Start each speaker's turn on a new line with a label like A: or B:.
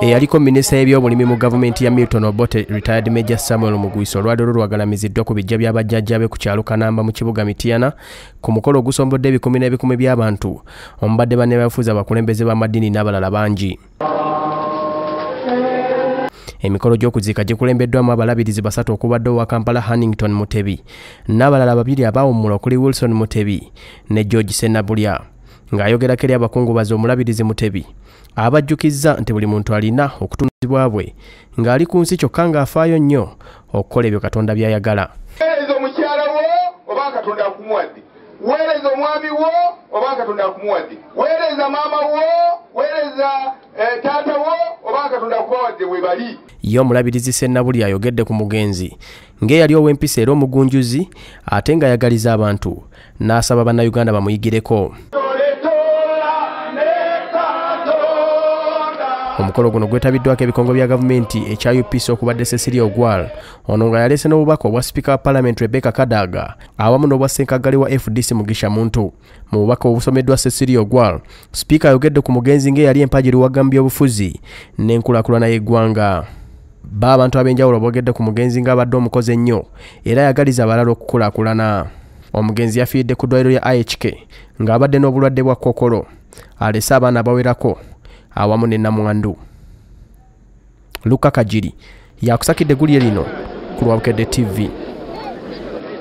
A: eyaliko
B: minisita y'ebyobulimi mu gavumenti ya milton obote retired major samuel muguiso olwaliro lwagalamiziddwa ku bijja by'abajjajjabe ku kyalo kanamba mu kibuga mitiana ku mukolo ogusombodde ebikumi n'ebikumi by'abantu omubadde banne bafuuza abakulembeze b'amadiini n'abalala bangi emikolo gy'okuziika gikulembeddwamu abalabirizi basatu okubadde owa kampala hannington mutebi n'abalala babiri abaawummula okuli wilson mutebi ne george senabulya ng'ayogerako eri abakungubazi omulabirizi mutebi abajjukizza nti buli muntu alina okutunuzibwa bwe ng'ali ku nsi kyokka ng'afaayo nnyo okukola ebyo katonda by'ayagala
A: weereza omukyala wo oba katonda akumuwadde weereza omwami wo oba katonda akumuwadde weereza maama wo weereza eh, taata wo oba katonda akubawadde we bali
B: ye omulabirizi sennabuli ayogedde ku mugenzi ng'eyali ow'empisa era omugunjuzi ate ng'ayagaliza abantu n'asaba bannayuganda bamuyigireko omukolo guno gwetabiddwako ebikongo bya gavumenti ekya upc okubadde cecilia ogwal ono nga yalese n'obubaka obwa sipiika wa palamenti rebeka kadaga awamu n'obwasenkagali wa fdc mugisha muntu mu bubaka obusomeddwa cecilia ogwal sipiika ayogedde ku mugenzi ng'eyali empagi luwagamu byobufuzi n'enkulakulana y'eggwanga ba abantu ab'enjawulo boogedde ku mugenzi ng'abadde omukozi ennyo era ayagaliza abalala okukulaakulana omugenzi yafiiridde ku ddwaliro lya ihk ng'abadde n'obulwadde bwa kkokolo alese abaana abawerako awamu ne namwandu luka kajiri yakusakidde gulye lino ku lwabukedde tv